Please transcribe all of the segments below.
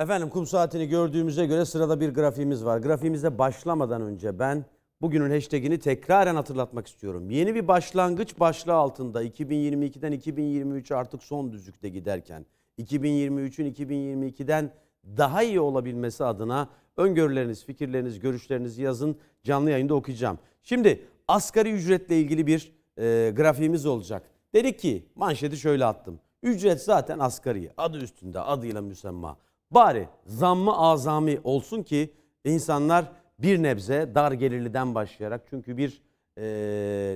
Efendim kum saatini gördüğümüze göre sırada bir grafiğimiz var. Grafiğimize başlamadan önce ben bugünün hashtagini tekraren hatırlatmak istiyorum. Yeni bir başlangıç başlığı altında 2022'den 2023 artık son düzlükte giderken 2023'ün 2022'den daha iyi olabilmesi adına öngörüleriniz, fikirleriniz, görüşlerinizi yazın. Canlı yayında okuyacağım. Şimdi asgari ücretle ilgili bir e, grafiğimiz olacak. Dedik ki manşeti şöyle attım. Ücret zaten asgari. Adı üstünde adıyla müsemma. Bari zammı azami olsun ki insanlar bir nebze dar gelirliden başlayarak çünkü bir e,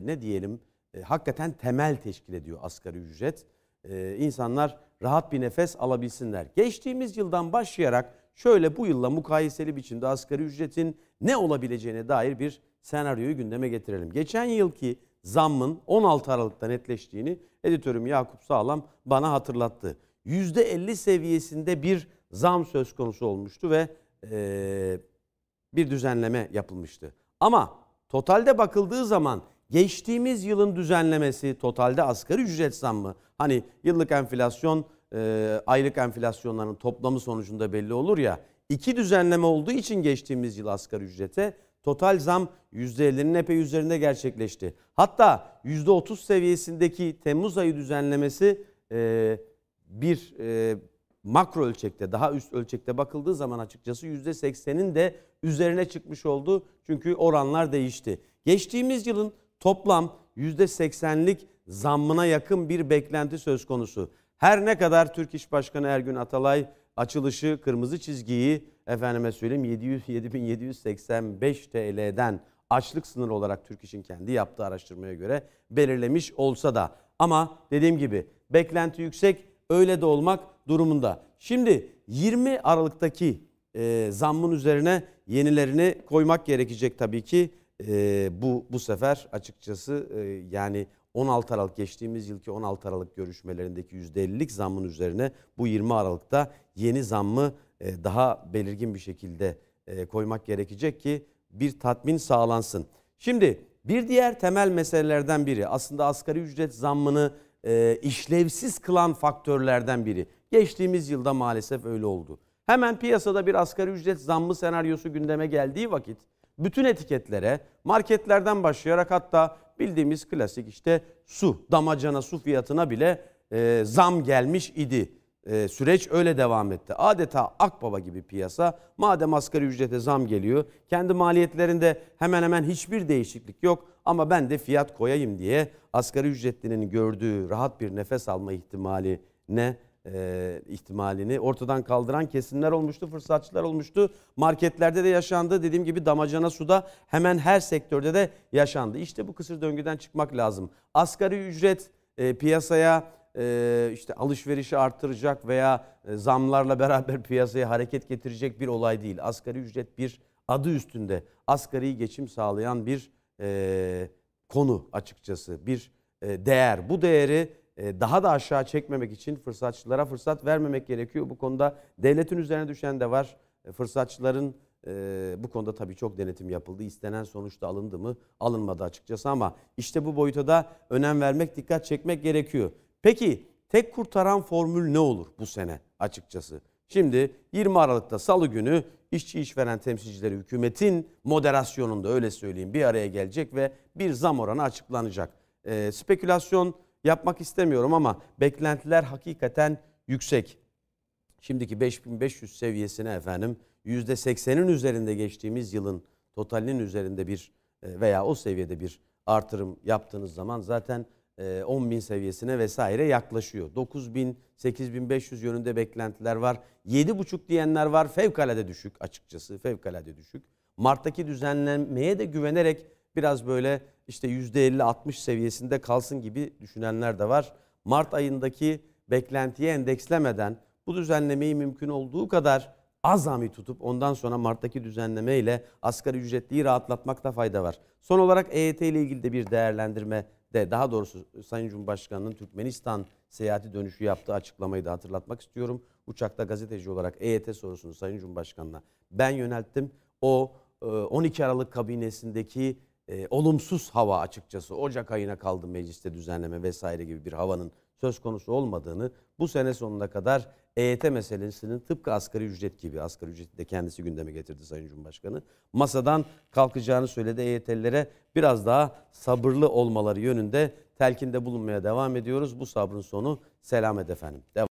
ne diyelim e, hakikaten temel teşkil ediyor asgari ücret. E, insanlar rahat bir nefes alabilsinler. Geçtiğimiz yıldan başlayarak şöyle bu yılla mukayeseli biçimde asgari ücretin ne olabileceğine dair bir senaryoyu gündeme getirelim. Geçen yılki zammın 16 Aralık'ta netleştiğini editörüm Yakup Sağlam bana hatırlattı. %50 seviyesinde bir zam söz konusu olmuştu ve e, bir düzenleme yapılmıştı. Ama totalde bakıldığı zaman geçtiğimiz yılın düzenlemesi totalde asgari ücret zammı hani yıllık enflasyon e, aylık enflasyonların toplamı sonucunda belli olur ya iki düzenleme olduğu için geçtiğimiz yıl asgari ücrete total zam %50'nin epey üzerinde gerçekleşti. Hatta %30 seviyesindeki Temmuz ayı düzenlemesi e, bir e, makro ölçekte daha üst ölçekte bakıldığı zaman açıkçası %80'in de üzerine çıkmış oldu. Çünkü oranlar değişti. Geçtiğimiz yılın toplam %80'lik zammına yakın bir beklenti söz konusu. Her ne kadar Türk İş Başkanı Ergün Atalay açılışı kırmızı çizgiyi efendime söyleyeyim 700 7785 TL'den açlık sınırı olarak Türk İş'in kendi yaptığı araştırmaya göre belirlemiş olsa da ama dediğim gibi beklenti yüksek öyle de olmak durumunda. Şimdi 20 Aralık'taki e, zammın üzerine yenilerini koymak gerekecek tabii ki. E, bu bu sefer açıkçası e, yani 16 Aralık geçtiğimiz yılki 16 Aralık görüşmelerindeki %50'lik zammın üzerine bu 20 Aralık'ta yeni zammı e, daha belirgin bir şekilde e, koymak gerekecek ki bir tatmin sağlansın. Şimdi bir diğer temel meselelerden biri aslında asgari ücret zammını e, işlevsiz kılan faktörlerden biri. Geçtiğimiz yılda maalesef öyle oldu. Hemen piyasada bir asgari ücret zammı senaryosu gündeme geldiği vakit bütün etiketlere marketlerden başlayarak hatta bildiğimiz klasik işte su, damacana su fiyatına bile e, zam gelmiş idi e, süreç öyle devam etti. Adeta akbaba gibi piyasa madem asgari ücrete zam geliyor kendi maliyetlerinde hemen hemen hiçbir değişiklik yok ama ben de fiyat koyayım diye asgari ücretlinin gördüğü rahat bir nefes alma ihtimali ne e, ihtimalini ortadan kaldıran kesimler olmuştu, fırsatçılar olmuştu. Marketlerde de yaşandı. Dediğim gibi damacana suda hemen her sektörde de yaşandı. İşte bu kısır döngüden çıkmak lazım. Asgari ücret e, piyasaya işte alışverişi artıracak veya zamlarla beraber piyasaya hareket getirecek bir olay değil. Asgari ücret bir adı üstünde asgari geçim sağlayan bir konu açıkçası bir değer. Bu değeri daha da aşağı çekmemek için fırsatçılara fırsat vermemek gerekiyor. Bu konuda devletin üzerine düşen de var. E, fırsatçıların bu konuda tabii çok denetim yapıldı. İstenen sonuçta alındı mı? Alınmadı açıkçası ama işte bu boyuta da önem vermek, dikkat çekmek gerekiyor. Peki tek kurtaran formül ne olur bu sene açıkçası? Şimdi 20 Aralık'ta salı günü işçi işveren temsilcileri hükümetin moderasyonunda öyle söyleyeyim bir araya gelecek ve bir zam oranı açıklanacak. Ee, spekülasyon yapmak istemiyorum ama beklentiler hakikaten yüksek. Şimdiki 5500 seviyesine efendim %80'in üzerinde geçtiğimiz yılın totalinin üzerinde bir e, veya o seviyede bir artırım yaptığınız zaman zaten 10 bin seviyesine vesaire yaklaşıyor. 9 bin, 8 bin 500 yönünde beklentiler var. 7 buçuk diyenler var. Fevkalade düşük açıkçası. Fevkalade düşük. Mart'taki düzenlenmeye de güvenerek biraz böyle işte %50-60 seviyesinde kalsın gibi düşünenler de var. Mart ayındaki beklentiye endekslemeden bu düzenlemeyi mümkün olduğu kadar azami tutup ondan sonra Mart'taki düzenleme ile asgari ücretliyi rahatlatmakta fayda var. Son olarak EYT ile ilgili de bir değerlendirme de daha doğrusu Sayın Cumhurbaşkanı'nın Türkmenistan seyahati dönüşü yaptığı açıklamayı da hatırlatmak istiyorum. Uçakta gazeteci olarak EYT sorusunu Sayın Cumhurbaşkanı'na ben yönelttim. O 12 e, Aralık kabinesindeki e, olumsuz hava açıkçası Ocak ayına kaldı mecliste düzenleme vesaire gibi bir havanın söz konusu olmadığını, bu sene sonuna kadar EYT meselesinin tıpkı asgari ücret gibi, asgari ücreti de kendisi gündeme getirdi Sayın Cumhurbaşkanı, masadan kalkacağını söyledi EYT'lilere biraz daha sabırlı olmaları yönünde telkinde bulunmaya devam ediyoruz. Bu sabrın sonu selamet efendim. Devam